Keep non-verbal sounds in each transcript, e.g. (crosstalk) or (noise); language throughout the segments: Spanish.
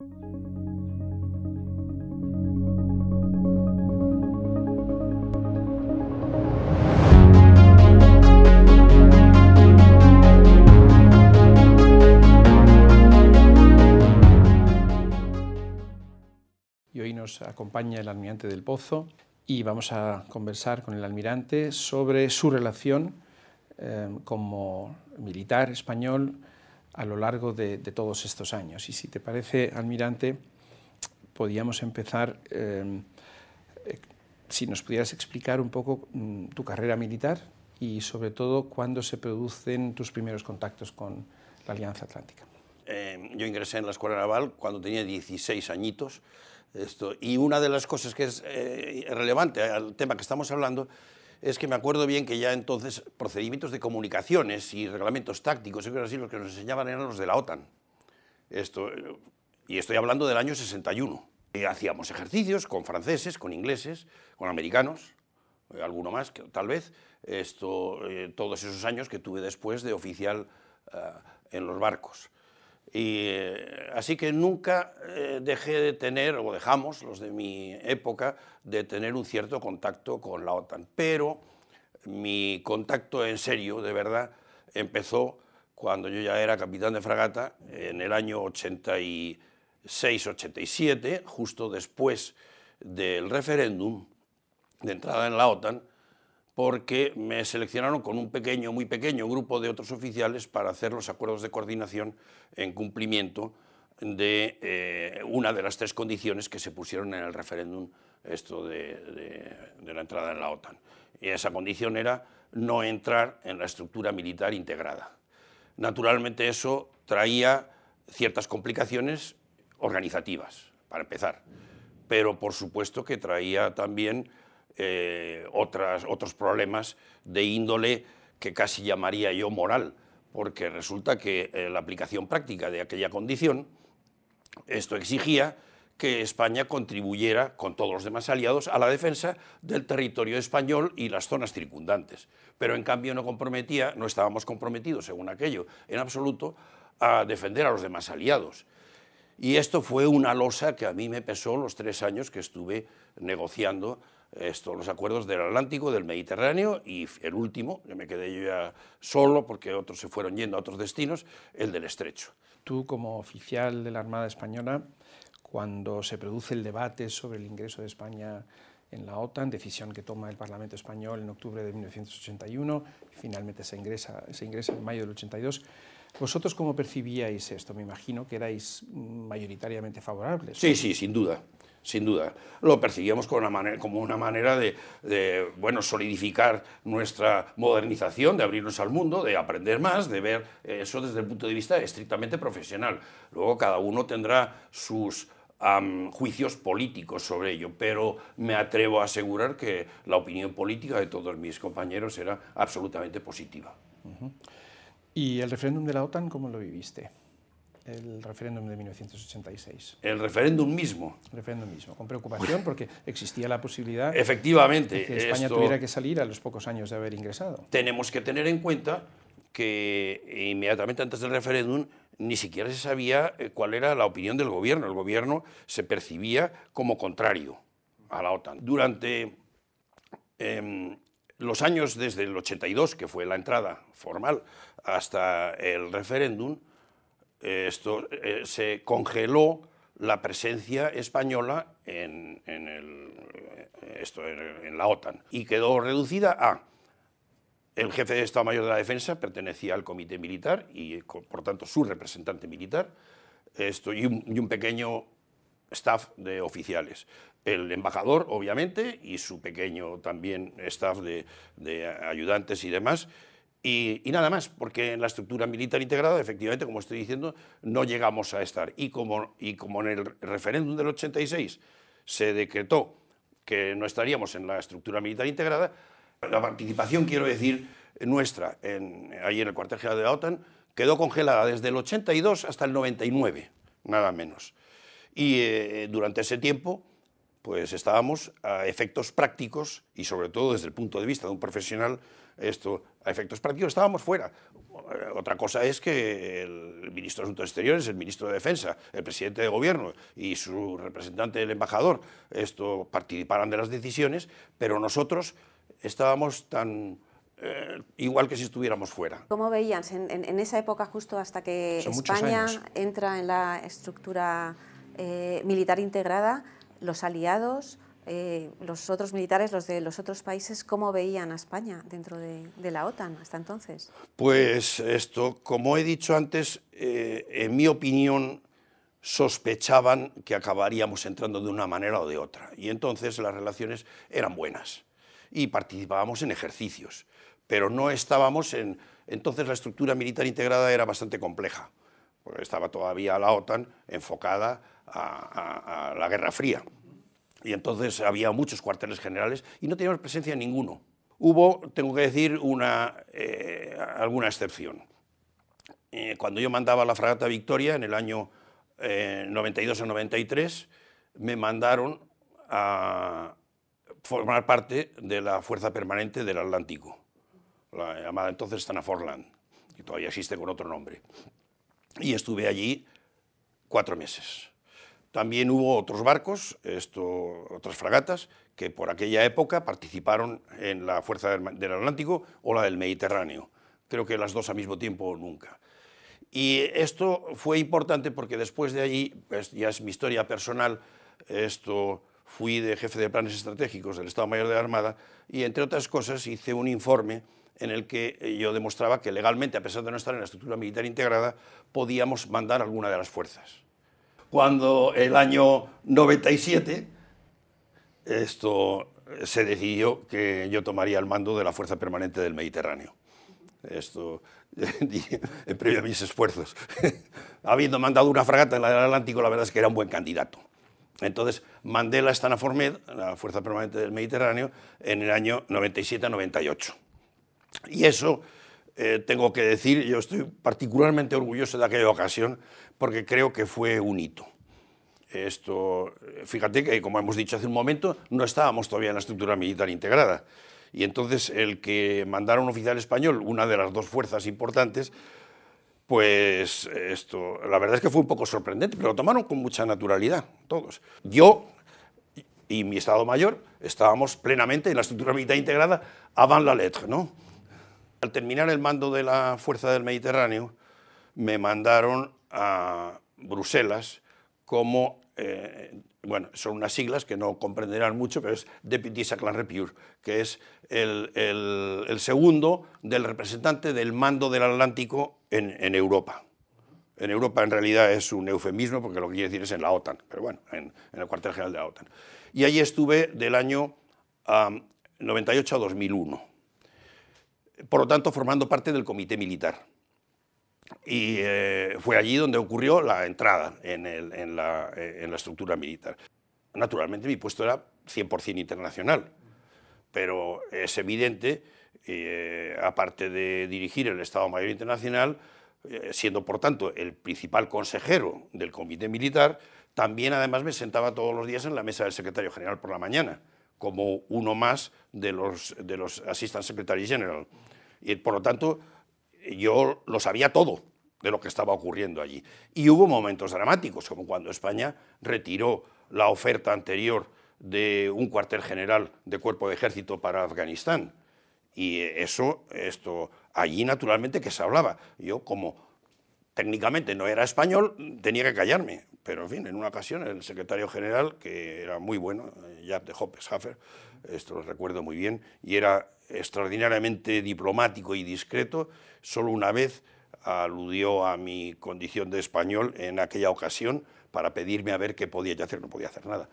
Y hoy nos acompaña el almirante del Pozo y vamos a conversar con el almirante sobre su relación eh, como militar español a lo largo de, todos estos años. Y si te parece, almirante, podríamos empezar, em, eh, si nos pudieras explicar un poco mm, tu carrera militar y sobre todo cuándo se producen tus primeros contactos con la Alianza Atlántica. Em, yo ingresé en la Escuela Naval cuando tenía 16 añitos. Esto, y una de las cosas que es eh, relevante al tema que estamos hablando es que me acuerdo bien que ya entonces procedimientos de comunicaciones y reglamentos tácticos y así, los que nos enseñaban eran los de la OTAN. Esto, y estoy hablando del año 61. Y eh, hacíamos ejercicios con franceses, con ingleses, con americanos, eh, alguno más, que, tal vez, esto, eh, todos esos años que tuve después de oficial en los barcos. Y, así que nunca eh, dejé de tener, o dejamos los de mi época, de tener un cierto contacto con la OTAN. Pero mi contacto en serio, de verdad, empezó cuando yo ya era capitán de fragata, en el año 86-87, justo después del referéndum de entrada en la OTAN, porque me seleccionaron con un pequeño, muy pequeño grupo de otros oficiales para hacer los acuerdos de coordinación en cumplimiento de eh, una de las tres condiciones que se pusieron en el referéndum esto de, de, la entrada en la OTAN. Y esa condición era no entrar en la estructura militar integrada. Naturalmente eso traía ciertas complicaciones organizativas, para empezar, pero por supuesto que traía también eh, otras, otros problemas de índole que casi llamaría yo moral, porque resulta que eh, la aplicación práctica de aquella condición, esto exigía que España contribuyera, con todos los demás aliados, a la defensa del territorio español y las zonas circundantes. Pero en cambio no comprometía, no estábamos comprometidos, según aquello, en absoluto, a defender a los demás aliados. Y esto fue una losa que a mí me pesó los tres años que estuve negociando son los acuerdos del Atlántico, del Mediterráneo y el último, que me quedé yo ya solo porque otros se fueron yendo a otros destinos, el del Estrecho. Tú como oficial de la Armada Española, cuando se produce el debate sobre el ingreso de España en la OTAN, decisión que toma el Parlamento español en octubre de 1981, finalmente se ingresa, se ingresa en mayo del 82, ¿Vosotros cómo percibíais esto? Me imagino que erais mayoritariamente favorables. Sí, sí, sin duda sin duda. Lo percibíamos como una manera, de, bueno, solidificar nuestra modernización, de abrirnos al mundo, de aprender más, de ver eh, eso desde el punto de vista estrictamente profesional. Luego cada uno tendrá sus juicios políticos sobre ello, pero me atrevo a asegurar que la opinión política de todos mis compañeros era absolutamente positiva. ¿Y el referéndum de la OTAN cómo lo viviste? el referéndum de 1986. El referéndum mismo. El referéndum mismo, con preocupación porque existía la posibilidad Efectivamente, de que España tuviera que salir a los pocos años de haber ingresado. Tenemos que tener en cuenta que inmediatamente antes del referéndum ni siquiera se sabía eh, cuál era la opinión del gobierno. El gobierno se percibía como contrario a la OTAN. Durante em, los años desde el 82, que fue la entrada formal, hasta el referéndum, eh, esto, eh, se congeló la presencia española en, eh, esto, en, la OTAN y quedó reducida a el jefe de Estado Mayor de la Defensa pertenecía al comité militar y por tanto su representante militar esto, y, un, pequeño staff de oficiales. El embajador, obviamente, y su pequeño también staff de ayudantes y demás, y, nada más, porque en la estructura militar integrada, efectivamente, como estoy diciendo, no llegamos a estar. Y como, y como en el referéndum del 86 se decretó que no estaríamos en la estructura militar integrada, la participación, quiero decir, nuestra en, ahí en el cuartel general de la OTAN quedó congelada desde el 82 hasta el 99, nada menos. Y eh, durante ese tiempo, pues estábamos a efectos prácticos y sobre todo desde el punto de vista de un profesional esto, a efectos prácticos estábamos fuera. Otra cosa es que el ministro de Asuntos Exteriores, el ministro de Defensa, el presidente de Gobierno y su representante, el embajador, esto participaran de las decisiones, pero nosotros estábamos tan eh, igual que si estuviéramos fuera. ¿Cómo veían en, esa época justo hasta que España entra en la estructura eh, militar integrada, los aliados, eh, los otros militares, los de los otros países, cómo veían a España dentro de, la OTAN hasta entonces. Pues esto, como he dicho antes, eh, en mi opinión sospechaban que acabaríamos entrando de una manera o de otra. Y entonces las relaciones eran buenas y participábamos en ejercicios, pero no estábamos en... Entonces la estructura militar integrada era bastante compleja, porque estaba todavía la OTAN enfocada a la Guerra Fría y entonces había muchos cuarteles generales y no teníamos presencia en ninguno. Hubo, tengo que decir, eh, alguna excepción. Eh, cuando yo mandaba la fragata Victoria en el año 92 o 93, me mandaron a formar parte de la Fuerza Permanente del Atlántico, la llamada entonces Stanaforland, que todavía existe con otro nombre. Y estuve allí cuatro meses. También hubo otros barcos, otras fragatas, que por aquella época participaron en la Fuerza del Atlántico o la del Mediterráneo. Creo que las dos al mismo tiempo nunca. Y esto fue importante porque después de allí, pues ya es mi historia personal, esto fui de jefe de planes estratégicos del Estado Mayor de la Armada y entre otras cosas hice un informe en el que yo demostraba que legalmente, a pesar de no estar en la estructura militar integrada, podíamos mandar alguna de las fuerzas cuando el año 97 esto se decidió que yo tomaría el mando de la Fuerza Permanente del Mediterráneo. Esto (laughs) en eh, previo a mis esfuerzos. (laughs) Habiendo mandado una fragata en el Atlántico, la verdad es que era un buen candidato. Entonces mandé la Stanaformed, la Fuerza Permanente del Mediterráneo, en el año 97-98. Y eso eh, tengo que decir, yo estoy particularmente orgulloso de aquella ocasión, porque creo que fue un hito. Esto, fíjate que, como hemos dicho hace un momento, no estábamos todavía en la estructura militar integrada. Y entonces el que mandara un oficial español, una de las dos fuerzas importantes, pues esto, la verdad es que fue un poco sorprendente, pero lo tomaron con mucha naturalidad todos. Yo y mi Estado Mayor estábamos plenamente en la estructura militar integrada avant la lettre, ¿no? Al terminar el mando de la Fuerza del Mediterráneo, me mandaron a Bruselas como, eh, bueno, son unas siglas que no comprenderán mucho, pero es Deputy Saclan que es el, segundo del representante del mando del Atlántico en, en, Europa. En Europa en realidad es un eufemismo porque lo que quiere decir es en la OTAN, pero bueno, en, el cuartel general de la OTAN. Y allí estuve del año 98 a 2001, por lo tanto formando parte del comité militar y eh, fue allí donde ocurrió la entrada en, la, eh, en, la, estructura militar. Naturalmente mi puesto era 100% internacional, pero es evidente, eh, aparte de dirigir el Estado Mayor Internacional, siendo por tanto el principal consejero del Comité Militar, también además me sentaba todos los días en la mesa del secretario general por la mañana, como uno más de los, de los Assistant Secretary General. Y por lo tanto, yo lo sabía todo de lo que estaba ocurriendo allí. Y hubo momentos dramáticos, como cuando España retiró la oferta anterior de un cuartel general de cuerpo de ejército para Afganistán. Y eso, esto, allí naturalmente que se hablaba. Yo como técnicamente no era español, tenía que callarme. Pero, en fin, en una ocasión el secretario general, que era muy bueno, ya eh, de Hoppeshafer, esto lo recuerdo muy bien, y era extraordinariamente diplomático y discreto, Solo una vez aludió a mi condición de español en aquella ocasión para pedirme a ver qué podía yo hacer, no podía hacer nada.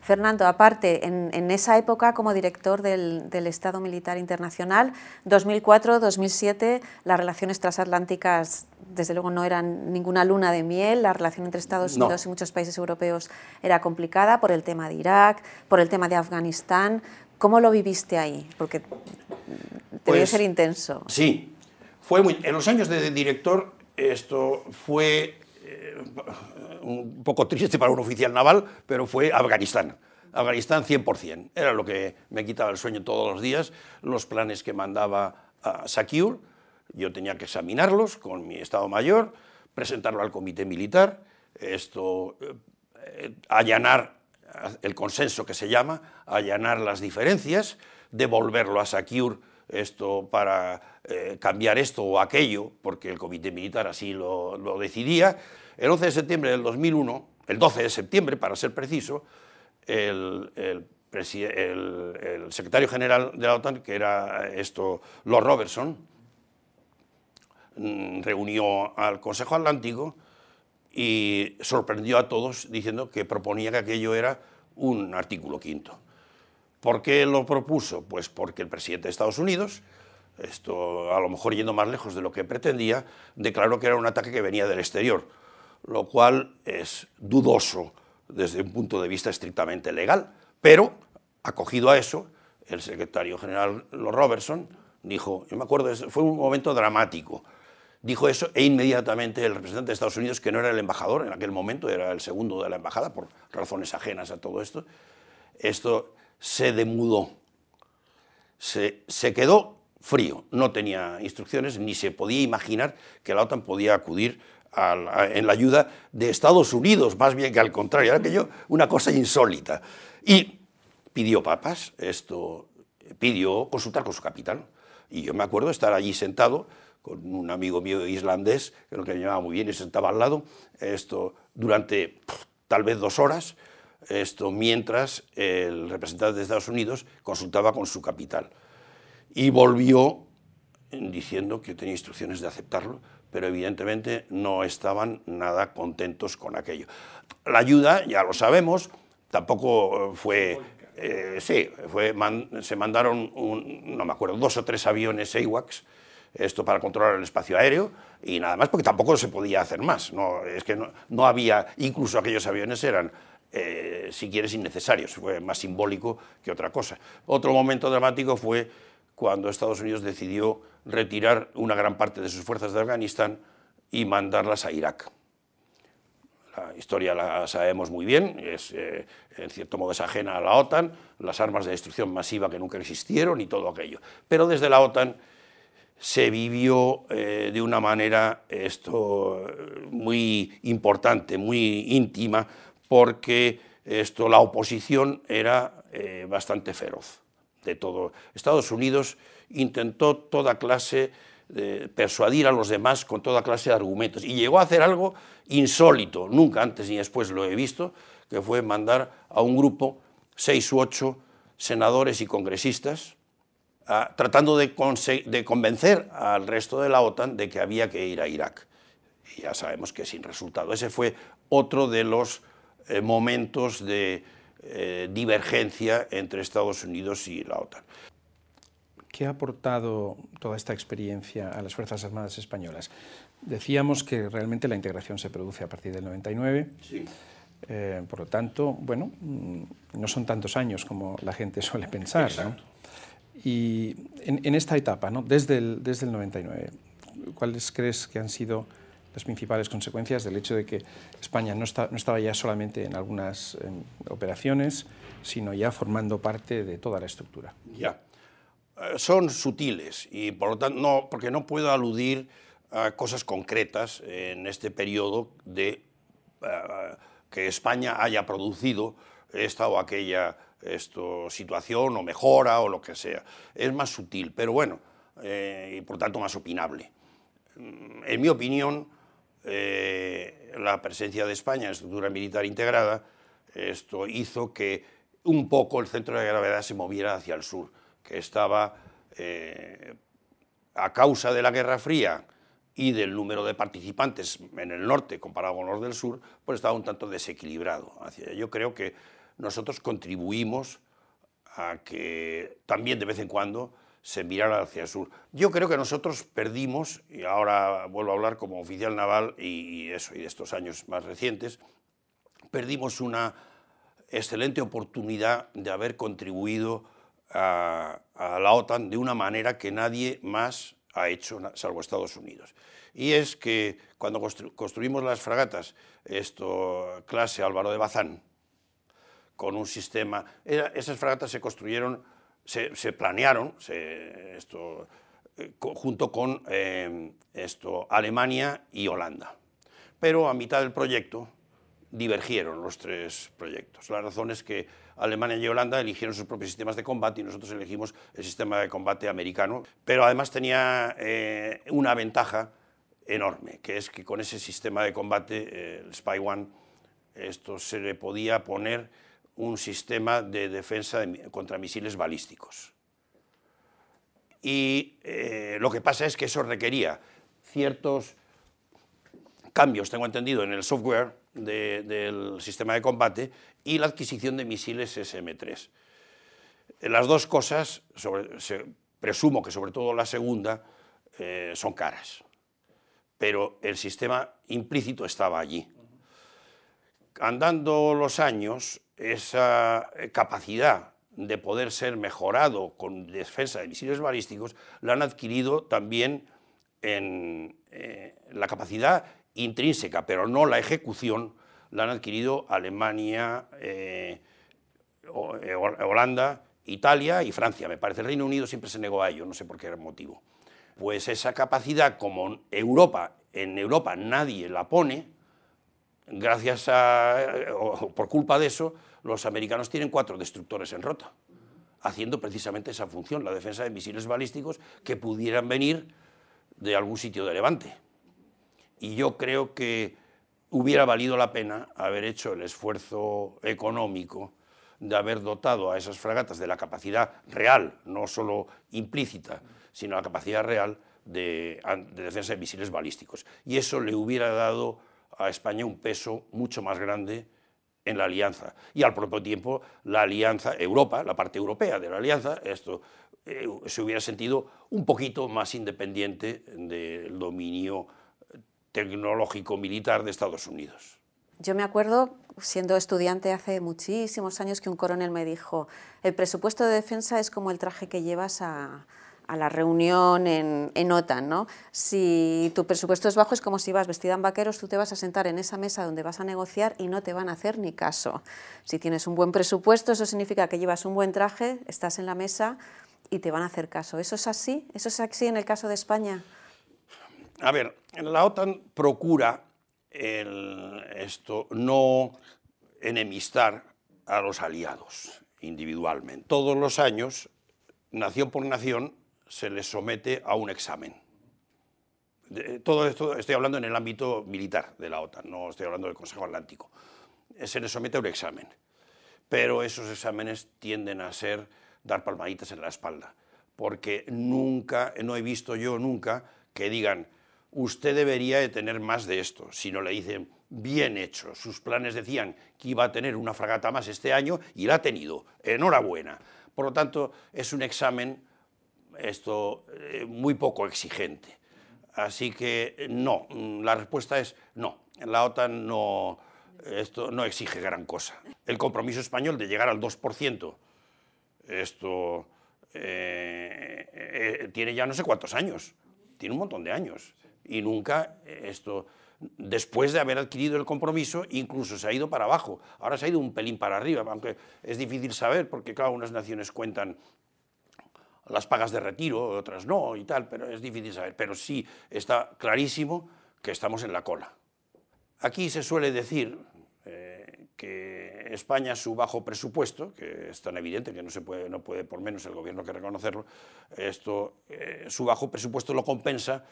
Fernando, aparte, en, esa época como director del, Estado Militar Internacional, 2004-2007, las relaciones transatlánticas, desde luego, no eran ninguna luna de miel, la relación entre Estados Unidos y muchos países europeos era complicada por el tema de Irak, por el tema de Afganistán. ¿Cómo lo viviste ahí? Porque debe pues ser intenso. Sí, en los años de director, esto fue eh, un poco triste para un oficial naval, pero fue Afganistán. Afganistán 100%. Era lo que me quitaba el sueño todos los días, los planes que mandaba a Sakir Yo tenía que examinarlos con mi Estado Mayor, presentarlo al Comité Militar, esto, eh, allanar el consenso que se llama, allanar las diferencias, devolverlo a Sakiur esto para eh, cambiar esto o aquello, porque el comité militar así lo, decidía. El 11 de septiembre del 2001, el 12 de septiembre para ser preciso, el, el secretario general de la OTAN, que era eh, esto Lord Robertson, mm, reunió al Consejo Atlántico y sorprendió a todos diciendo que proponía que aquello era un artículo quinto. ¿Por qué lo propuso? Pues porque el presidente de Estados Unidos, esto a lo mejor yendo más lejos de lo que pretendía, declaró que era un ataque que venía del exterior, lo cual es dudoso desde un punto de vista estrictamente legal, pero acogido a eso, el secretario general Robertson dijo, yo me acuerdo, fue un momento dramático, dijo eso e inmediatamente el representante de Estados Unidos, que no era el embajador en aquel momento, era el segundo de la embajada por razones ajenas a todo esto, esto se demudó, se, quedó frío, no tenía instrucciones ni se podía imaginar que la OTAN podía acudir en la ayuda de Estados Unidos, más bien que al contrario, era aquello una cosa insólita. Y pidió papas, esto pidió consultar con su capitán. Y yo me acuerdo estar allí sentado con un amigo mío islandés, que lo que me llamaba muy bien, y sentaba al lado, esto durante tal vez dos horas, esto mientras el representante de Estados Unidos consultaba con su capital. Y volvió diciendo que tenía instrucciones de aceptarlo, pero evidentemente no estaban nada contentos con aquello. La ayuda, ya lo sabemos, tampoco fue... Eh, sí, se mandaron, no me acuerdo, dos o tres aviones AWACS, esto para controlar el espacio aéreo y nada más, porque tampoco se podía hacer más. No, es que no había, incluso aquellos aviones eran eh, si quieres, innecesarios, fue más simbólico que otra cosa. Otro momento dramático fue cuando Estados Unidos decidió retirar una gran parte de sus fuerzas de Afganistán y mandarlas a Irak. La historia la sabemos muy bien, es eh, en cierto modo es ajena a la OTAN, las armas de destrucción masiva que nunca existieron y todo aquello. Pero desde la OTAN se vivió eh, de una manera esto muy importante, muy íntima, porque esto, la oposición era eh, bastante feroz de todo. Estados Unidos intentó toda clase de persuadir a los demás con toda clase de argumentos y llegó a hacer algo insólito, nunca antes ni después lo he visto, que fue mandar a un grupo, seis u ocho senadores y congresistas, tratando de, de, convencer al resto de la OTAN de que había que ir a Irak. Y ya sabemos que sin resultado. Ese fue otro de los eh, momentos de eh, divergencia entre Estados Unidos y la OTAN. ¿Qué ha aportado toda esta experiencia a las Fuerzas Armadas Españolas? Decíamos que realmente la integración se produce a partir del 99. Sí. Eh, por lo tanto, bueno, mm, no son tantos años como la gente (laughs) suele pensar. ¿no? Y en, esta etapa, ¿no? desde, el, desde el 99, ¿cuáles crees que han sido las principales consecuencias del hecho de que España no, está, no estaba ya solamente en algunas operaciones, sino ya formando parte de toda la estructura. Ya. Eh, son sutiles y por lo tanto, no, porque no puedo aludir a cosas concretas en este periodo de eh, que España haya producido esta o aquella situación o mejora o lo que sea. Es más sutil, pero bueno, eh, y por tanto más opinable mm, en mi opinión, eh, la presencia de España en estructura militar integrada, esto hizo que un poco el centro de gravedad se moviera hacia el sur, que estaba, eh, a causa de la Guerra Fría y del número de participantes en el norte comparado con los del sur, pues estaba un tanto desequilibrado. Yo creo que nosotros contribuimos a que también de vez en cuando se mirara hacia el sur. Yo creo que nosotros perdimos, y ahora vuelvo a hablar como oficial naval y, eso, y de estos años más recientes, perdimos una excelente oportunidad de haber contribuido a, la OTAN de una manera que nadie más ha hecho, salvo Estados Unidos. Y es que cuando construimos las fragatas, esto clase Álvaro de Bazán, con un sistema, esas fragatas se construyeron se, planearon, esto, eh, junto con eh, esto, Alemania y Holanda. Pero a mitad del proyecto divergieron los tres proyectos. La razón es que Alemania y Holanda eligieron sus propios sistemas de combate y nosotros elegimos el sistema de combate americano, pero además tenía eh, una ventaja enorme, que es que con ese sistema de combate, el Spy One, esto se le podía poner un sistema de defensa contra misiles balísticos. Y eh, lo que pasa es que eso requería ciertos cambios, tengo entendido, en el software del sistema de combate y la adquisición de misiles SM-3. Las dos cosas, se, presumo que sobre todo la segunda, eh, son caras, pero el sistema implícito estaba allí andando los años, esa capacidad de poder ser mejorado con defensa de misiles balísticos la han adquirido también en eh, la capacidad intrínseca, pero no la ejecución, la han adquirido Alemania, eh, eh, Holanda, Italia y Francia. Me parece el Reino Unido siempre se negó a ello, no sé por qué motivo. Pues esa capacidad, como Europa, en Europa nadie la pone, gracias a, eh, o por culpa de eso, los americanos tienen cuatro destructores en rota, haciendo precisamente esa función, la defensa de misiles balísticos que pudieran venir de algún sitio de Levante. Y yo creo que hubiera valido la pena haber hecho el esfuerzo económico de haber dotado a esas fragatas de la capacidad real, no solo implícita, sino la capacidad real de, de defensa de misiles balísticos. Y eso le hubiera dado a España un peso mucho más grande en la alianza. Y al propio tiempo, la alianza, Europa, la parte europea de la alianza, esto eh, se hubiera sentido un poquito más independiente del dominio tecnológico militar de Estados Unidos. Yo me acuerdo, siendo estudiante hace muchísimos años, que un coronel me dijo, el presupuesto de defensa es como el traje que llevas a, a la reunión en, OTAN. ¿no? Si tu presupuesto es bajo, es como si vas vestida en vaqueros, tú te vas a sentar en esa mesa donde vas a negociar y no te van a hacer ni caso. Si tienes un buen presupuesto, eso significa que llevas un buen traje, estás en la mesa y te van a hacer caso. ¿Eso es así? ¿Eso es así en el caso de España? A ver, la OTAN procura esto, no enemistar a los aliados individualmente. Todos los años, nación por nación, se les somete a un examen. Eh, todo esto estoy hablando en el ámbito militar de la OTAN, no estoy hablando del Consejo Atlántico. Eh, se les somete a un examen, pero esos exámenes tienden a ser dar palmaditas en la espalda, porque nunca, eh, no he visto yo nunca que digan, usted debería de tener más de esto, Si no le dicen, bien hecho, sus planes decían que iba a tener una fragata más este año y la ha tenido, enhorabuena. Por lo tanto, es un examen esto es eh, muy poco exigente. Así que no, mm, la respuesta es no. La OTAN no, esto no exige gran cosa. El compromiso español de llegar al 2%, esto eh, eh, tiene ya no sé cuántos años, tiene un montón de años. Y nunca esto, después de haber adquirido el compromiso, incluso se ha ido para abajo. Ahora se ha ido un pelín para arriba, aunque es difícil saber, porque claro, unas naciones cuentan las pagas de retiro, otras no y tal, pero es difícil saber. Pero sí está clarísimo que estamos en la cola. Aquí se suele decir eh, que España, su bajo presupuesto, que es tan evidente que no, se puede, no puede por menos el gobierno que reconocerlo, esto, eh, su bajo presupuesto lo compensa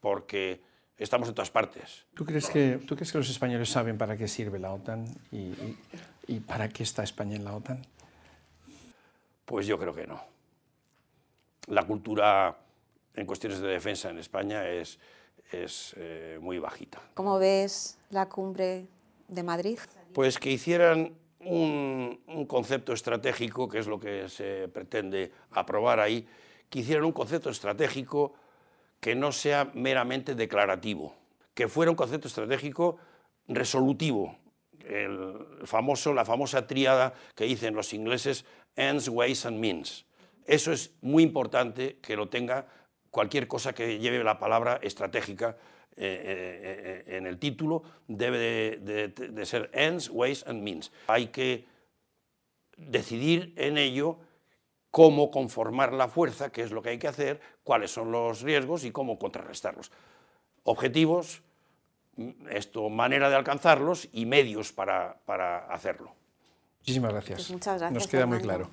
porque estamos en todas partes. ¿Tú crees que, ¿tú crees que los españoles saben para qué sirve la OTAN y para qué está España en la OTAN? Pues yo creo que no la cultura en cuestiones de defensa en España es, es eh, muy bajita. ¿Cómo ves la cumbre de Madrid? Pues que hicieran un, concepto estratégico, que es lo que se pretende aprobar ahí, que hicieran un concepto estratégico que no sea meramente declarativo, que fuera un concepto estratégico resolutivo, el famoso, la famosa tríada que dicen los ingleses, ends, ways and means eso es muy importante que lo tenga cualquier cosa que lleve la palabra estratégica eh, eh, eh, en el título, debe de, ser ends, ways and means. Hay que decidir en ello cómo conformar la fuerza, qué es lo que hay que hacer, cuáles son los riesgos y cómo contrarrestarlos. Objetivos, esto, manera de alcanzarlos y medios para, hacerlo. Muchísimas gracias. Pues muchas gracias. Nos queda muy claro.